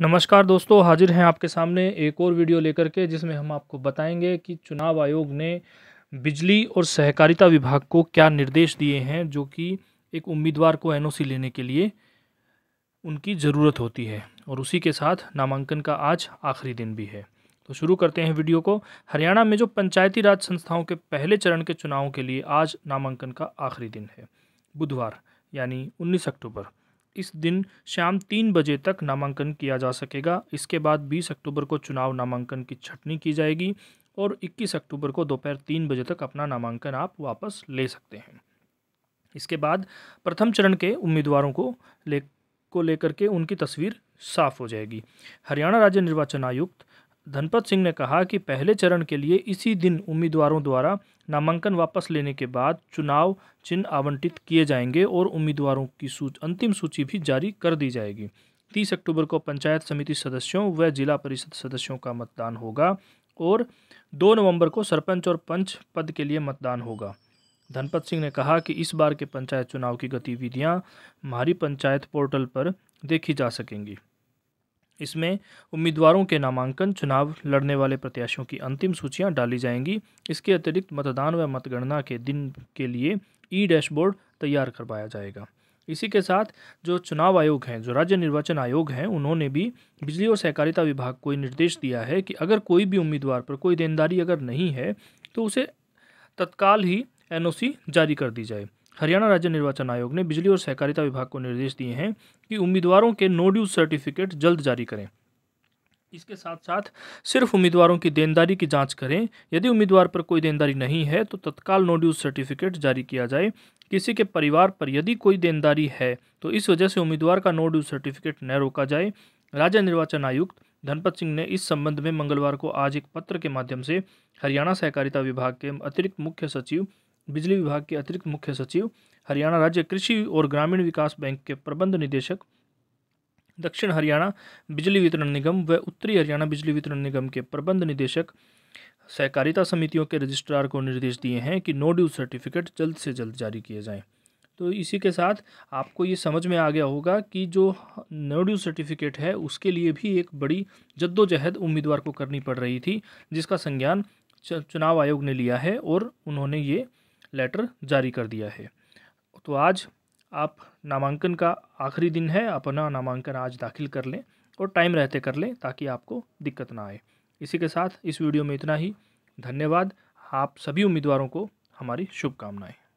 नमस्कार दोस्तों हाजिर हैं आपके सामने एक और वीडियो लेकर के जिसमें हम आपको बताएंगे कि चुनाव आयोग ने बिजली और सहकारिता विभाग को क्या निर्देश दिए हैं जो कि एक उम्मीदवार को एनओसी लेने के लिए उनकी ज़रूरत होती है और उसी के साथ नामांकन का आज आखिरी दिन भी है तो शुरू करते हैं वीडियो को हरियाणा में जो पंचायती राज संस्थाओं के पहले चरण के चुनाव के लिए आज नामांकन का आखिरी दिन है बुधवार यानी उन्नीस अक्टूबर इस दिन शाम तीन बजे तक नामांकन किया जा सकेगा इसके बाद 20 अक्टूबर को चुनाव नामांकन की छटनी की जाएगी और 21 अक्टूबर को दोपहर तीन बजे तक अपना नामांकन आप वापस ले सकते हैं इसके बाद प्रथम चरण के उम्मीदवारों को ले को लेकर के उनकी तस्वीर साफ हो जाएगी हरियाणा राज्य निर्वाचन आयुक्त धनपत सिंह ने कहा कि पहले चरण के लिए इसी दिन उम्मीदवारों द्वारा नामांकन वापस लेने के बाद चुनाव चिन्ह आवंटित किए जाएंगे और उम्मीदवारों की सूच, अंतिम सूची भी जारी कर दी जाएगी तीस अक्टूबर को पंचायत समिति सदस्यों व जिला परिषद सदस्यों का मतदान होगा और दो नवंबर को सरपंच और पंच पद के लिए मतदान होगा धनपत सिंह ने कहा कि इस बार के पंचायत चुनाव की गतिविधियां हमारी पंचायत पोर्टल पर देखी जा सकेंगी इसमें उम्मीदवारों के नामांकन चुनाव लड़ने वाले प्रत्याशियों की अंतिम सूचियां डाली जाएंगी इसके अतिरिक्त मतदान व मतगणना के दिन के लिए ई डैशबोर्ड तैयार करवाया जाएगा इसी के साथ जो चुनाव आयोग हैं जो राज्य निर्वाचन आयोग हैं उन्होंने भी बिजली और सहकारिता विभाग को निर्देश दिया है कि अगर कोई भी उम्मीदवार पर कोई देनदारी अगर नहीं है तो उसे तत्काल ही एनओसी जारी कर दी जाए हरियाणा राज्य निर्वाचन आयोग ने बिजली और सहकारिता विभाग को निर्देश दिए हैं कि उम्मीदवारों के नो ड्यूज सर्टिफिकेट जल्द जारी करें इसके साथ साथ सिर्फ उम्मीदवारों की देनदारी की जांच करें यदि उम्मीदवार पर कोई देनदारी नहीं है तो तत्काल नो ड्यूज सर्टिफिकेट जारी किया जाए किसी के परिवार पर यदि कोई देनदारी है तो इस वजह से उम्मीदवार का नो ड्यूज सर्टिफिकेट न रोका जाए राज्य निर्वाचन आयुक्त धनपत सिंह ने इस संबंध में मंगलवार को आज एक पत्र के माध्यम से हरियाणा सहकारिता विभाग के अतिरिक्त मुख्य सचिव बिजली विभाग के अतिरिक्त मुख्य सचिव हरियाणा राज्य कृषि और ग्रामीण विकास बैंक के प्रबंध निदेशक दक्षिण हरियाणा बिजली वितरण निगम व उत्तरी हरियाणा बिजली वितरण निगम के प्रबंध निदेशक सहकारिता समितियों के रजिस्ट्रार को निर्देश दिए हैं कि नो ड्यू सर्टिफिकेट जल्द से जल्द जारी किए जाएं तो इसी के साथ आपको ये समझ में आ गया होगा कि जो नो ड्यू सर्टिफिकेट है उसके लिए भी एक बड़ी जद्दोजहद उम्मीदवार को करनी पड़ रही थी जिसका संज्ञान चुनाव आयोग ने लिया है और उन्होंने ये लेटर जारी कर दिया है तो आज आप नामांकन का आखिरी दिन है अपना नामांकन आज दाखिल कर लें और टाइम रहते कर लें ताकि आपको दिक्कत ना आए इसी के साथ इस वीडियो में इतना ही धन्यवाद आप सभी उम्मीदवारों को हमारी शुभकामनाएं